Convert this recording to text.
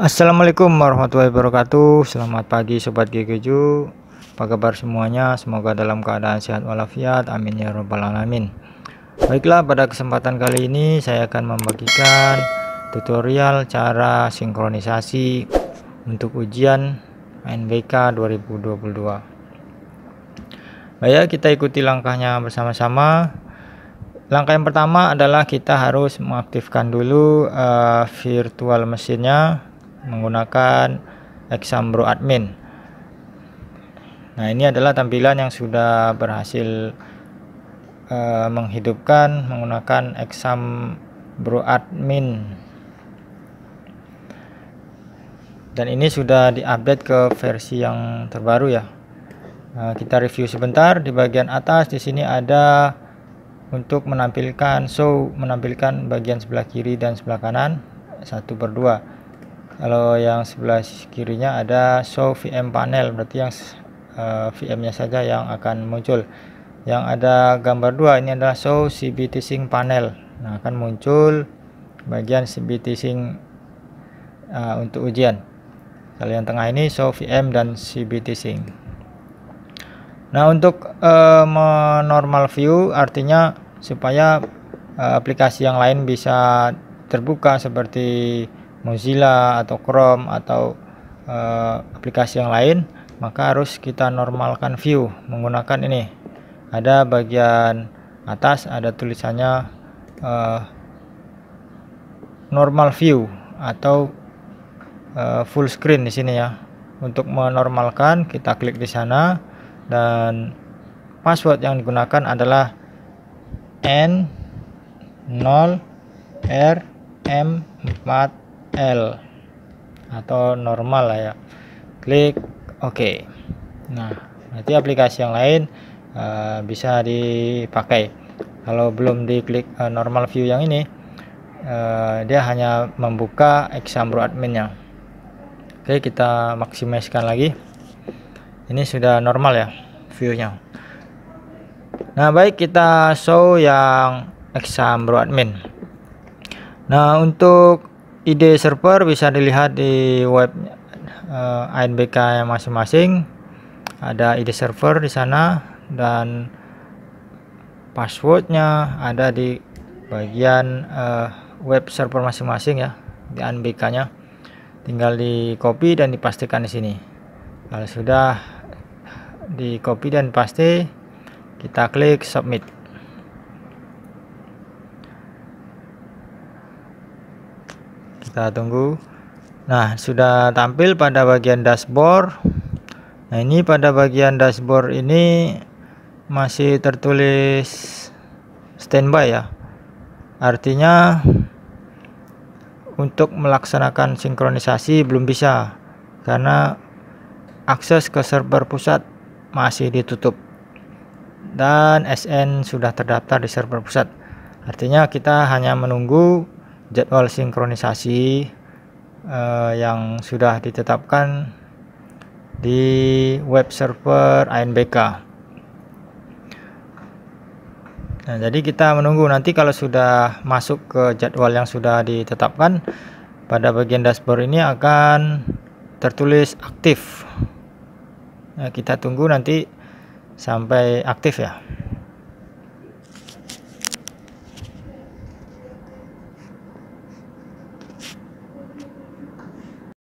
Assalamualaikum warahmatullahi wabarakatuh Selamat pagi Sobat GGJ Apa kabar semuanya Semoga dalam keadaan sehat walafiat Amin ya robbal alamin Baiklah pada kesempatan kali ini Saya akan membagikan tutorial Cara sinkronisasi Untuk ujian NBK 2022 Baik kita ikuti langkahnya bersama-sama Langkah yang pertama adalah kita harus mengaktifkan dulu uh, virtual mesinnya menggunakan Exambro admin nah ini adalah tampilan yang sudah berhasil uh, menghidupkan menggunakan Exam Exambro admin dan ini sudah diupdate ke versi yang terbaru ya Uh, kita review sebentar di bagian atas di sini ada untuk menampilkan show menampilkan bagian sebelah kiri dan sebelah kanan satu per dua kalau yang sebelah kirinya ada show VM panel berarti yang uh, eh, VM nya saja yang akan muncul yang ada gambar dua ini adalah show CBT sync panel nah akan muncul bagian CBT sync uh, eh, untuk ujian kalau yang tengah ini show VM dan CBT sync nah untuk uh, eh, normal view artinya supaya uh, aplikasi yang lain bisa terbuka seperti Mozilla atau Chrome atau uh, aplikasi yang lain maka harus kita normalkan view menggunakan ini ada bagian atas ada tulisannya uh, normal view atau uh, full screen di sini ya untuk menormalkan kita klik di sana dan password yang digunakan adalah n 0 r m 4 L atau normal lah ya klik oke okay. nah nanti aplikasi yang lain uh, bisa dipakai kalau belum diklik uh, normal view yang ini uh, dia hanya membuka example adminnya oke okay, kita maksimalkan lagi ini sudah normal ya viewnya nah baik kita show yang exambro admin nah untuk ide server bisa dilihat di web uh, eh, ANBK masing-masing ada ide server di sana dan passwordnya ada di bagian uh, web server masing-masing ya di ANBK nya tinggal di copy dan dipastikan di sini kalau sudah di copy dan paste kita klik submit kita tunggu nah sudah tampil pada bagian dashboard nah ini pada bagian dashboard ini masih tertulis standby ya artinya untuk melaksanakan sinkronisasi belum bisa karena akses ke server pusat masih ditutup dan SN sudah terdaftar di server pusat artinya kita hanya menunggu jadwal sinkronisasi uh, yang sudah ditetapkan di web server ANBK. Nah, jadi kita menunggu nanti kalau sudah masuk ke jadwal yang sudah ditetapkan pada bagian dashboard ini akan tertulis aktif. Nah, kita tunggu nanti sampai aktif ya.